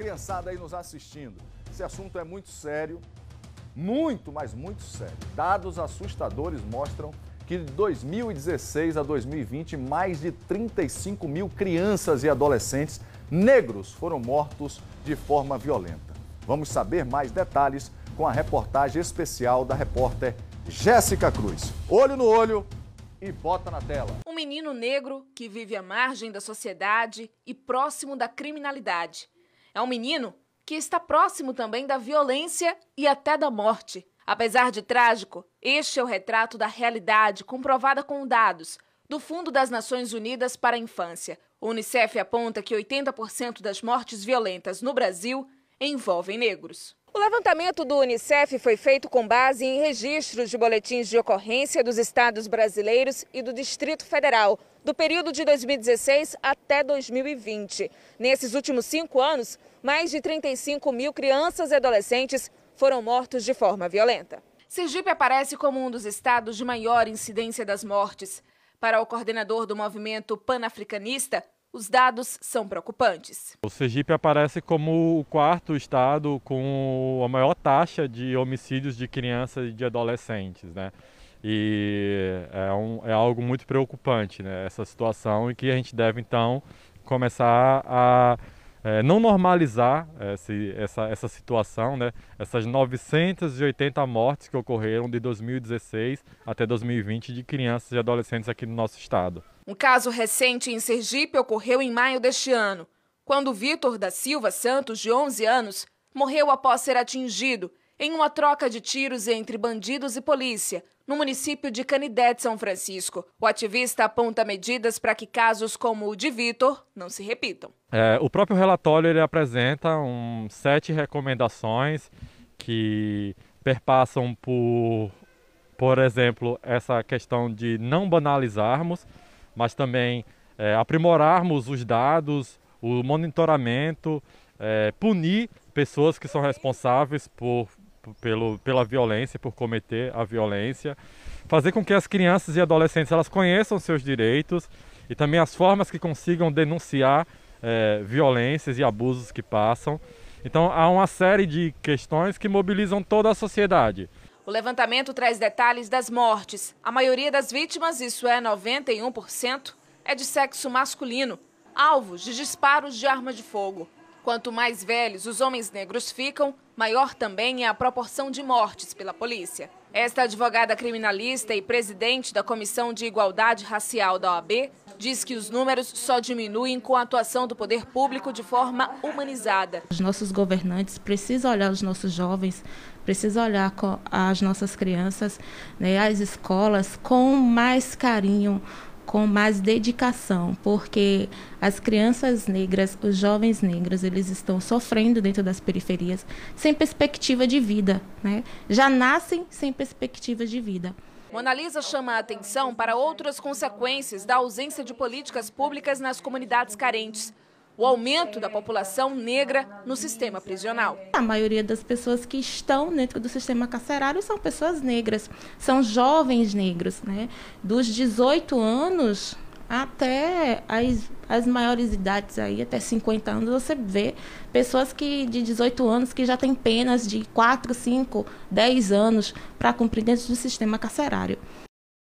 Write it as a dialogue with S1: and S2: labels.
S1: criançada aí nos assistindo. Esse assunto é muito sério, muito, mas muito sério. Dados assustadores mostram que de 2016 a 2020, mais de 35 mil crianças e adolescentes negros foram mortos de forma violenta. Vamos saber mais detalhes com a reportagem especial da repórter Jéssica Cruz. Olho no olho e bota na tela. Um menino
S2: negro que vive à margem da sociedade e próximo da criminalidade. É um menino que está próximo também da violência e até da morte. Apesar de trágico, este é o retrato da realidade comprovada com dados do Fundo das Nações Unidas para a Infância. O Unicef aponta que 80% das mortes violentas no Brasil envolvem negros. O levantamento do Unicef foi feito com base em registros de boletins de ocorrência dos estados brasileiros e do Distrito Federal, do período de 2016 até 2020. Nesses últimos cinco anos, mais de 35 mil crianças e adolescentes foram mortos de forma violenta. Sergipe aparece como um dos estados de maior incidência das mortes. Para o coordenador do movimento panafricanista, os dados são preocupantes.
S1: O Sergipe aparece como o quarto estado com a maior taxa de homicídios de crianças e de adolescentes, né? E é, um, é algo muito preocupante, né? Essa situação e que a gente deve então começar a é, não normalizar é, esse, essa, essa situação, né? essas 980 mortes que ocorreram de 2016 até 2020 de crianças e adolescentes aqui no nosso estado.
S2: Um caso recente em Sergipe ocorreu em maio deste ano, quando Vitor da Silva Santos, de 11 anos, morreu após ser atingido em uma troca de tiros entre bandidos e polícia, no município de Canidé de São Francisco. O ativista aponta medidas para que casos como o de Vitor não se repitam.
S1: É, o próprio relatório ele apresenta um, sete recomendações que perpassam por, por exemplo, essa questão de não banalizarmos, mas também é, aprimorarmos os dados, o monitoramento, é, punir pessoas que são responsáveis por pelo, pela violência, por cometer a violência, fazer com que as crianças e adolescentes elas conheçam seus direitos e também as formas que consigam denunciar é, violências e abusos que passam. Então há uma série de questões que mobilizam toda a sociedade.
S2: O levantamento traz detalhes das mortes. A maioria das vítimas, isso é 91%, é de sexo masculino, alvos de disparos de arma de fogo. Quanto mais velhos os homens negros ficam, maior também é a proporção de mortes pela polícia. Esta advogada criminalista e presidente da Comissão de Igualdade Racial da OAB diz que os números só diminuem com a atuação do poder público de forma humanizada.
S3: Os nossos governantes precisam olhar os nossos jovens, precisam olhar as nossas crianças, né, as escolas com mais carinho, com mais dedicação, porque as crianças negras, os jovens negros, eles estão sofrendo dentro das periferias sem perspectiva de vida, né? Já nascem sem perspectiva de vida.
S2: Mona Lisa chama a atenção para outras consequências da ausência de políticas públicas nas comunidades carentes o aumento da população negra no sistema prisional.
S3: A maioria das pessoas que estão dentro do sistema carcerário são pessoas negras, são jovens negros, né? Dos 18 anos até as, as maiores idades aí, até 50 anos, você vê pessoas que de 18 anos que já têm penas de 4, 5, 10 anos para cumprir dentro do sistema carcerário.